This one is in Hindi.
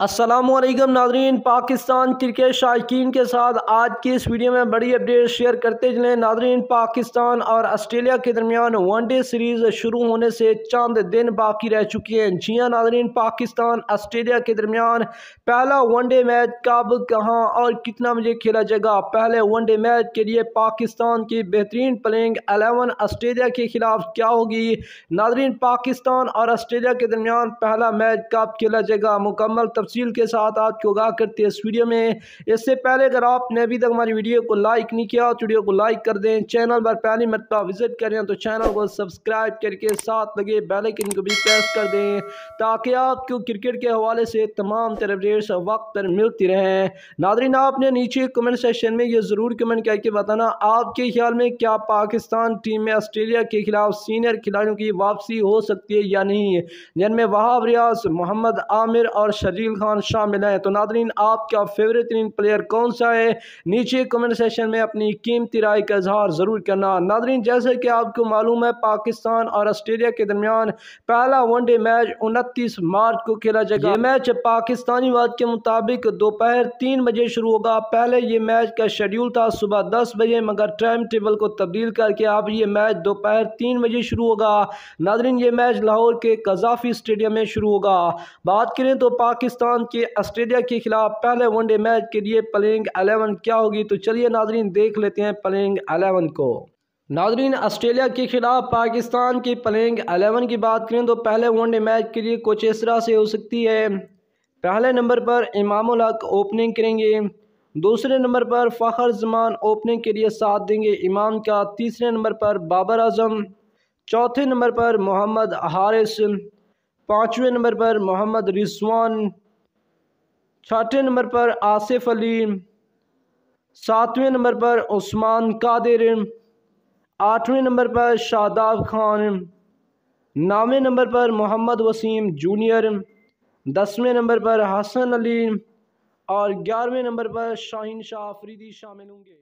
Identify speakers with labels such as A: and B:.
A: असलम नाजरीन पाकिस्तान क्रिकेट शायकीन के साथ आज की इस वीडियो में बड़ी अपडेट शेयर करते चलें नाजरीन पाकिस्तान और आस्ट्रेलिया के दरमियान वनडे सीरीज़ शुरू होने से चंद दिन बाकी रह चुके हैं जी हाँ नाजरीन पाकिस्तान आस्ट्रेलिया के दरमियान पहला वनडे मैच कब कहाँ और कितना बजे खेला जाएगा पहले वनडे मैच के लिए पाकिस्तान की बेहतरीन प्लेइंग एलेवन आस्ट्रेलिया के खिलाफ क्या होगी नाजरीन पाकिस्तान और आस्ट्रेलिया के दरमियान पहला मैच कब खेला जाएगा मुकम्मल तफसील के साथ आप चौगा करते हैं इस वीडियो में इससे पहले अगर आपने अभी तक हमारी वीडियो को लाइक नहीं किया तो वीडियो को लाइक कर दें चैनल पर पहली मरतबा विजिट करें तो चैनल को सब्सक्राइब करके साथ लगे बेलकिन को भी प्रेस कर दें ताकि आपको क्रिकेट के हवाले से तमाम तरफ अपडेट्स वक्त पर मिलती रहें नादरीन आपने नीचे कमेंट सेशन में ये ज़रूर कमेंट करके बताना आपके ख्याल में क्या पाकिस्तान टीम में ऑस्ट्रेलिया के खिलाफ सीनियर खिलाड़ियों की वापसी हो सकती है या नहीं जिनमें वहाब रियाज मोहम्मद आमिर और शरील खान शामिल हैं तो नादरीन आपका फेवरेट तरीन प्लेयर कौन सा है नीचे कमेंट सेशन में अपनी कीमती राय का इजहार ज़रूर करना नादरीन जैसे कि आपको मालूम है पाकिस्तान और ऑस्ट्रेलिया के दरमियान पहला वनडे मैच उनतीस मार्च को खेला जाएगा यह मैच पाकिस्तानी वाद के मुताबिक दोपहर तीन बजे शुरू होगा पहले ये मैच का शेड्यूल था सुबह दस बजे मगर टाइम टेबल को तब्दील करके अब ये मैच दोपहर तीन बजे शुरू होगा नादरीन ये मैच लाहौर के कजाफी स्टेडियम में शुरू होगा बात करें तो पाकिस्तान पाकिस्तान के ऑस्ट्रेलिया के खिलाफ पहले वनडे मैच के लिए प्लेइंग अलेवन क्या होगी तो चलिए नाजरीन देख लेते हैं प्लेइंग अलेवन को नाजरीन ऑस्ट्रेलिया के खिलाफ पाकिस्तान की प्लेइंग अलेवन की बात करें तो पहले वनडे मैच के लिए कुछ इस तरह से हो सकती है पहले नंबर पर इमामुल हक ओपनिंग करेंगे दूसरे नंबर पर फ़खर जमान ओपनिंग के लिए साथ देंगे इमाम का तीसरे नंबर पर बाबर आजम चौथे नंबर पर मोहम्मद हारिस पाँचवें नंबर पर मोहम्मद रिजवान छठे नंबर पर आसिफ अली सातवें नंबर पर उस्मान कादिर आठवें नंबर पर शादाब खान नौवें नंबर पर मोहम्मद वसीम जूनियर दसवें नंबर पर हसन अली और ग्यारहवें नंबर पर शाहीन शाह आफरीदी शामिल होंगे